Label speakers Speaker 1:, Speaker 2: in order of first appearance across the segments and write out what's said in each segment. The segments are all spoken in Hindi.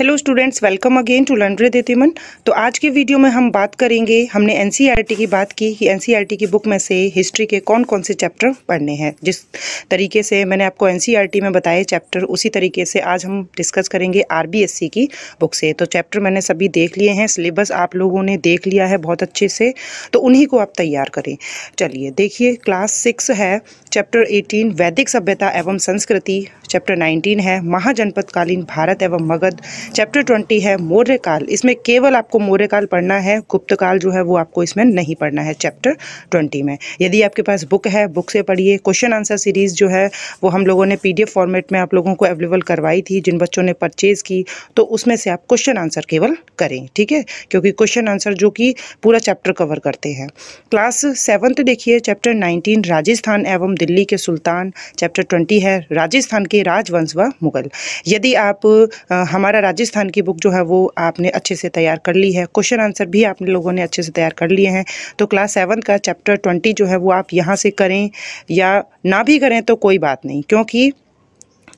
Speaker 1: hello students welcome again to लंड्रे देतीमन तो आज की वीडियो में हम बात करेंगे हमने एनसीईआरटी e की बात की कि एनसीईआरटी e की बुक में से हिस्ट्री के कौन कौन से चैप्टर पढ़ने हैं जिस तरीके से मैंने आपको एनसीईआरटी e में बताए चैप्टर उसी तरीके से आज हम डिस्कस करेंगे आरबीएससी की बुक से तो चैप्टर मैंने सभी देख लिए हैं सिलेबस आप लोगों ने देख लिया है बहुत अच्छे से तो उन्हीं को आप तैयार करें चलिए देखिए क्लास सिक्स है चैप्टर एटीन वैदिक सभ्यता एवं संस्कृति चैप्टर नाइनटीन है महाजनपदकालीन भारत एवं मगध चैप्टर ट्वेंटी है मौर्य काल इसमें केवल आपको मौर्य काल पढ़ना है गुप्त काल जो है वो आपको इसमें नहीं पढ़ना है चैप्टर ट्वेंटी में यदि आपके पास बुक है बुक से पढ़िए क्वेश्चन आंसर सीरीज़ जो है वो हम लोगों ने पी फॉर्मेट में आप लोगों को अवेलेबल करवाई थी जिन बच्चों ने परचेज़ की तो उसमें से आप क्वेश्चन आंसर केवल करें ठीक है क्योंकि क्वेश्चन आंसर जो कि पूरा चैप्टर कवर करते हैं क्लास सेवन्थ देखिए चैप्टर नाइनटीन राजस्थान एवं दिल्ली के सुल्तान चैप्टर ट्वेंटी है राजस्थान के राजवंश व मुगल यदि आप आ, हमारा राजस्थान की बुक जो है वो आपने अच्छे से तैयार कर ली है क्वेश्चन आंसर भी आप लोगों ने अच्छे से तैयार कर लिए हैं तो क्लास सेवन का चैप्टर ट्वेंटी जो है वो आप यहाँ से करें या ना भी करें तो कोई बात नहीं क्योंकि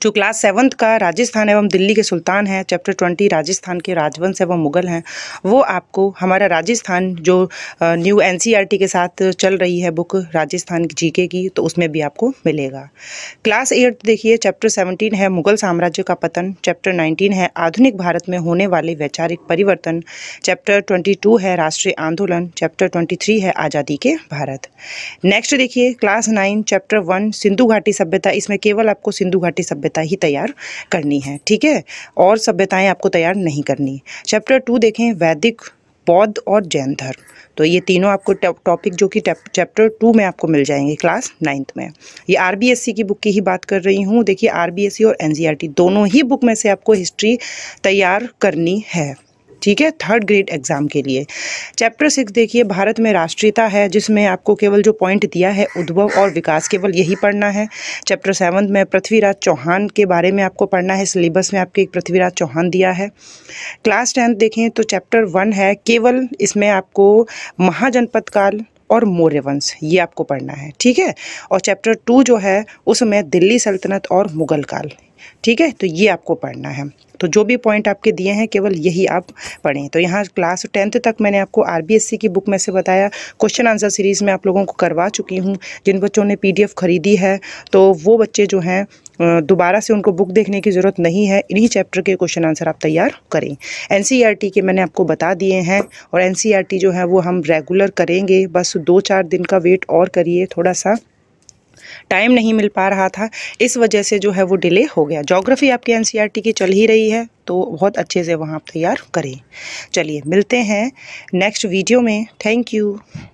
Speaker 1: जो क्लास सेवन्थ का राजस्थान एवं दिल्ली के सुल्तान हैं चैप्टर ट्वेंटी राजस्थान के राजवंश एवं मुगल हैं वो आपको हमारा राजस्थान जो न्यू एन e के साथ चल रही है बुक राजस्थान जी की तो उसमें भी आपको मिलेगा क्लास एट्थ देखिए चैप्टर सेवनटीन है मुगल साम्राज्य का पतन चैप्टर नाइनटीन है आधुनिक भारत में होने वाले वैचारिक परिवर्तन चैप्टर ट्वेंटी टू है राष्ट्रीय आंदोलन चैप्टर ट्वेंटी थ्री है आज़ादी के भारत नेक्स्ट देखिए class nine chapter one Sindhu घाटी सभ्यता इसमें केवल आपको सिंधु घाटी सभ्यता सभ्यता ही तैयार करनी है ठीक है और सभ्यताएं आपको तैयार नहीं करनी चैप्टर टू देखें वैदिक बौद्ध और जैन धर्म तो ये तीनों आपको टॉपिक जो कि चैप्टर टू में आपको मिल जाएंगे क्लास नाइन्थ में ये आर की बुक की ही बात कर रही हूँ देखिए आर और एन e दोनों ही बुक में से आपको हिस्ट्री तैयार करनी है ठीक है थर्ड ग्रेड एग्ज़ाम के लिए चैप्टर सिक्स देखिए भारत में राष्ट्रीयता है जिसमें आपको केवल जो पॉइंट दिया है उद्भव और विकास केवल यही पढ़ना है चैप्टर सेवन्थ में पृथ्वीराज चौहान के बारे में आपको पढ़ना है सिलेबस में आपके एक पृथ्वीराज चौहान दिया है क्लास टेंथ देखें तो चैप्टर वन है केवल इसमें आपको महाजनपद काल और मौर्य वंश ये आपको पढ़ना है ठीक है और चैप्टर टू जो है उसमें दिल्ली सल्तनत और मुगल काल ठीक है तो ये आपको पढ़ना है तो जो भी पॉइंट आपके दिए हैं केवल यही आप पढ़ें तो यहाँ क्लास टेंथ तक मैंने आपको आरबीएससी की बुक में से बताया क्वेश्चन आंसर सीरीज़ में आप लोगों को करवा चुकी हूँ जिन बच्चों ने पीडीएफ खरीदी है तो वो बच्चे जो हैं दोबारा से उनको बुक देखने की ज़रूरत नहीं है इन्हीं चैप्टर के क्वेश्चन आंसर आप तैयार करें एन e के मैंने आपको बता दिए हैं और एन e जो है वो हम रेगुलर करेंगे बस दो चार दिन का वेट और करिए थोड़ा सा टाइम नहीं मिल पा रहा था इस वजह से जो है वो डिले हो गया जोग्राफ़ी आपके एन की चल ही रही है तो बहुत अच्छे से वहाँ आप तैयार करें चलिए मिलते हैं नेक्स्ट वीडियो में थैंक यू